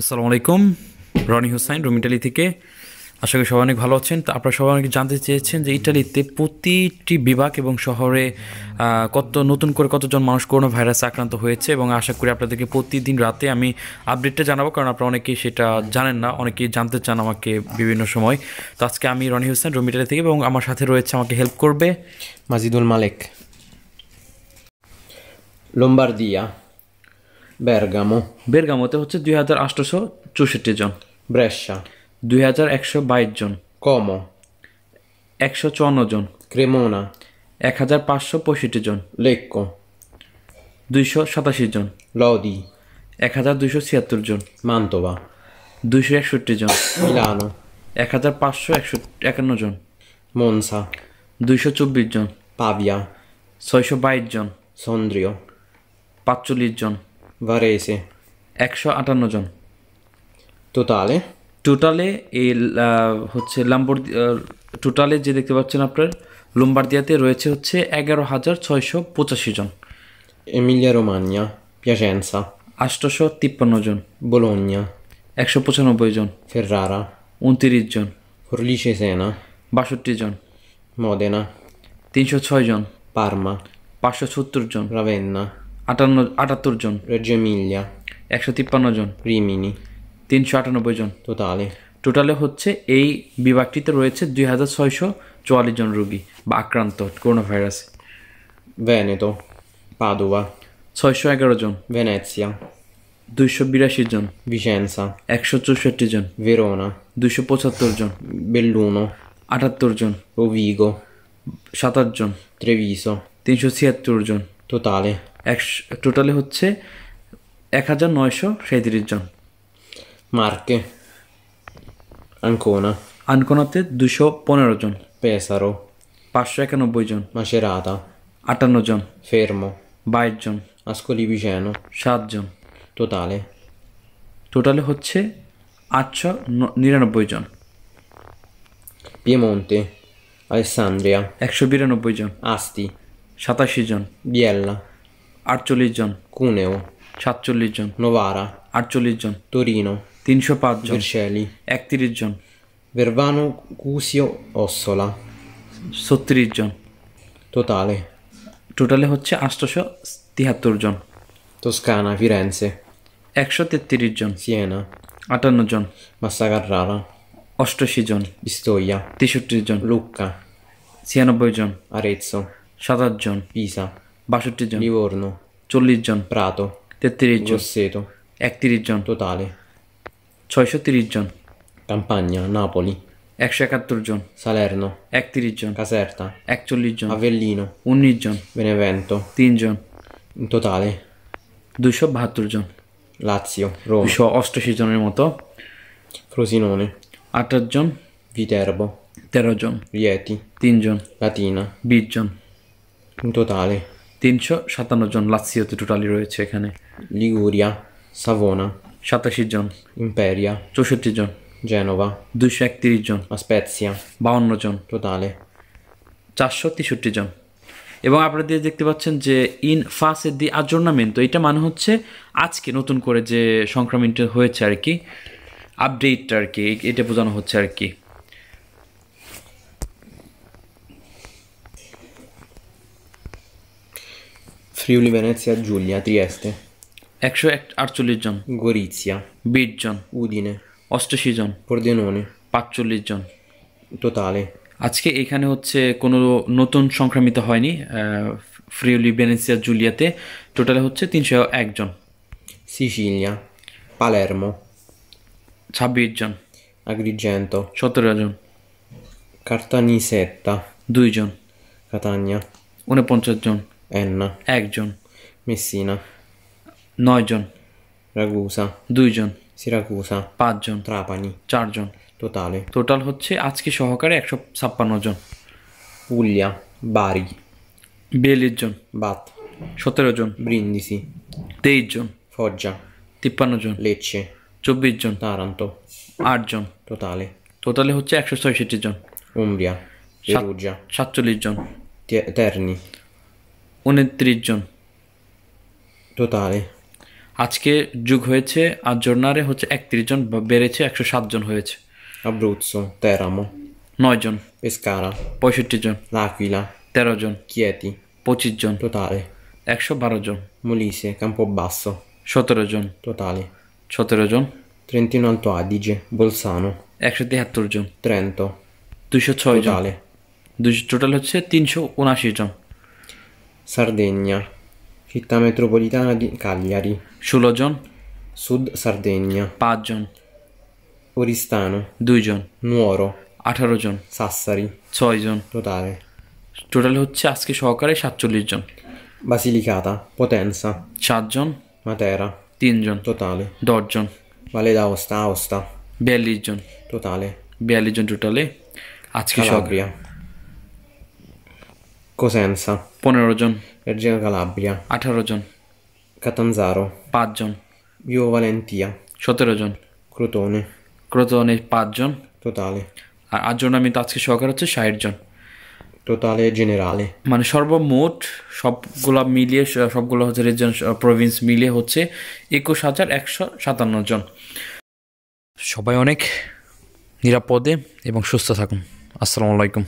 আসসালামু আলাইকুম Roni Hossain room Italy থেকে আশা করি সবাই অনেক ভালো আছেন তো আপনারা সবাই অনেক জানতে চেয়েছেন যে ইটালিতে প্রতিটি বিভাগ এবং শহরে কত নতুন করে কতজন মানুষ করোনা ভাইরাসে আক্রান্ত হয়েছে এবং আশা করি আপনাদেরকে প্রতিদিন রাতে আমি আপডেটটা জানাবো কারণ আপনারা অনেকেই সেটা জানেন না অনেকেই জানতে চান আমাকে বিভিন্ন সময় তো আজকে আমি রনি হুসেন রুম ইটালি থেকে এবং আমার সাথে রয়েছে আমাকে হেল্প করবে মাজিদুল মালেক দিয়া বেরগামো বেরগামোতে হচ্ছে দুই হাজার আটশো চৌষট্টি জন ব্রেসা দুই হাজার একশো বাইশ জন কমো একশো চুয়ান্ন জন ক্রেমোনা এক হাজার পাঁচশো পঁয়ষট্টি জন লেক্কো দুইশো সাতাশি জন লদি এক হাজার দুইশো ছিয়াত্তর জন মান্তবা দুইশো একষট্টি জন মিলানো এক হাজার পাঁচশো একশো একান্ন জন মনসা দুইশো চব্বিশ জন পাবিয়া ছয়শো বাইশ জন সন্দ্রিয় পাঁচচল্লিশ জন varese একশো আটান্ন জন টোটালে টোটালে এই হচ্ছে লাম্বর টোটালে যে দেখতে পাচ্ছেন আপনার লোম্বার্দিয়াতে রয়েছে হচ্ছে এগারো হাজার ছয়শো পঁচাশি জন এমিলিয়া রোমানিয়া পিয়াসেন্সা আষ্টশো তিপ্পান্ন জন বোলোনিয়া একশো পঁচানব্বই জন ফেররারা উনত্রিশ জন হরলিশে সেনা বাষট্টি জন মদেনা তিনশো ছয় জন পারমা পাঁচশো সত্তর জন রাভেন্না আটান্ন আটাত্তর জন Reggio মিলিয়া একশো তিপ্পান্ন জন রিমিনি তিনশো আটানব্বই জন টোটালে টোটালে হচ্ছে এই বিভাগটিতে রয়েছে দুই হাজার ছয়শো চুয়াল্লিশ জন রুগী বা আক্রান্ত করোনা ভাইরাসে ভ্যানেতো পাদুয়া ছয়শো এগারো জন Venezia, দুইশো বিরাশি জন Vicenza, একশো চৌষট্টি জন ভেরোনা দুইশো পঁচাত্তর জন বেলুনো আটাত্তর জন রোভিগো সাতাশ জন ত্রেভিসো তিনশো ছিয়াত্তর জন totale. একশো টোটালি হচ্ছে এক হাজার নয়শো সাঁত্রিশ জন মার্কে আনকোনা আনকোনাতে দুশো পনেরো জন পেসারো পাঁচশো একানব্বই জন আদা আটান্ন জন ফেরমো বাইশ জন আসকলি সাত জন টোটালে টোটালে হচ্ছে আটশো নিরানব্বই জন পিয়েমন্তে আলেসান্দ্রিয়া একশো বিরানব্বই জন আস্তি সাতাশি জন বিয়াল্লা আটচল্লিশ জন কুনেও সাতচল্লিশ জন নোভারা আটচল্লিশ জন তোরিনো তিনশো পাঁচ জন শ্যালি একত্রিশ জন বেরবানো কুসিও অসলা ছত্রিশ জন টোটালে টোটালে হচ্ছে আষ্টশো তিয়াত্তর জন তোস্কানা ফিরেন্সে একশো তেত্রিশ জন সিয়েনা আটান্ন জন রারা অষ্টশি জন ইস্তোয়া তেষট্টি জন লুক্কা ছিয়ানব্বই জন আর আরেৎসো সাতাশ জন পিসা বাষট্টি জন লিভর্ণ চল্লিশ জন প্রাত তেত্রিশ জন সেতো একত্রিশ জন টোটালে ছয়শো তিরিশ জন কাম্পাগনা নাপলি একশো একাত্তর জন সালেরনো একত্রিশ জন কাসের্তা একচল্লিশ জন আভেল্লিনো উনিশ জন বেনেভেন্তো তিনজন টোটালে দুশো বাহাত্তর জন লাৎসিও দুশো অষ্টাশি জনের মতো ফ্রোসিনোনে আঠাশ জন Viterbo, Terogion, Rieti, Tingion, Latina, Bigion. In totale তিনশো সাতান্ন জন লাসিওতে টোটালি রয়েছে এখানে লিগুরিয়া সাভোনা সাতাশি জন ইম্পেরিয়া চৌষট্টি জন জেনোভা দুশো একত্রিশ জন স্পেসিয়া বাউন্ন জন টোটালে চারশো তেষট্টি জন এবং আপনারা দিয়ে দেখতে পাচ্ছেন যে ইন ফাসে দি আজর্নামেন্ট তো এটা মানে হচ্ছে আজকে নতুন করে যে সংক্রমণটা হয়েছে আর কি আপডেট আর কি এটা বোঝানো হচ্ছে আর কি Friuli Venezia Giulia, Trieste, একশো আটচল্লিশ জন Gorizia, বিশ জন Udine, অষ্টাশি জন Pordenone, পাঁচচল্লিশ জন totale. আজকে এখানে হচ্ছে কোনো নতুন সংক্রমিত হয়নি আহ, ফ্রিউলি বেনেসিয়া জুলিয়াতে টোটাল হচ্ছে তিনশো একজন Sicilia, Palermo, ছাব্বিশ জন Agrigento, সতেরো জন Cartanisetta, দুইজন Catania, উনপঞ্চাশ জন Enna একজন Messina নয়জন Ragusa দুইজন সিরাকুসা পাঁচজন ত্রাপানি চারজন টোটালে টোটাল হচ্ছে আজকে সহকারে একশো ছাপ্পান্ন জন পুলিয়া বাড়ি বিয়াল্লিশ জন বাত সতেরো জন ব্রিন্দিসি তেইশ জন ফজ্জা তিপ্পান্ন জন লেচ্ছে চব্বিশ জন তারান্ত আটজন টোটালে টোটালে হচ্ছে একশো ছয়ষট্টি জন উমরিয়া সাতচল্লিশ জন তেরনি উনত্রিশ জন টোটালে আজকে যুগ হয়েছে আর জোরনারে হচ্ছে একত্রিশ জন বেড়েছে একশো সাত জন হয়েছে আব্রুৎসো তেরামো নয় জন পেস্কারা পঁয়ষট্টি জন লাকিলা তেরো জন কিয়াতি পঁচিশ জন টোটালে একশো বারো জন মুলিসে কাম্পোবাসো সতেরো জন টোটালে সতেরো জন ট্রেন্টিনো আলতো আদিজে বোলসানো একশো তিয়াত্তর জন ট্রেন্টো দুশো ছয় জন টোটাল হচ্ছে তিনশো উনাশি জন Sardegna, città metropolitana di Cagliari. Sulogion, Sud Sardegna, Pagion, Oristano, Duigion. Nuoro, Atarogion. Sassari, ছয়জন totale. টোটাল হচ্ছে আজকে Basilicata, Potenza, সাতজন Matera, Tingion. totale. Doggion. Valle d'Aosta, Aosta, Belligion. totale. Belligion totale. টোটালে Cosenza, পনেরো জন Regina Calabria, আঠারো জন কাতানজারো পাঁচজন Juvo Valentia, সতেরো জন ক্রোতনে ক্রোতনে পাঁচজন টোটালে আর আটজন আমি তো আজকে সহকার হচ্ছে ষাট জন জেনের আলে মানে সর্বমোট সবগুলা মিলিয়ে সবগুলো হচ্ছে রেজন প্রভিন্স মিলিয়ে হচ্ছে একুশ হাজার একশো সাতান্ন জন সবাই অনেক নিরাপদে এবং সুস্থ থাকুন আসসালামু আলাইকুম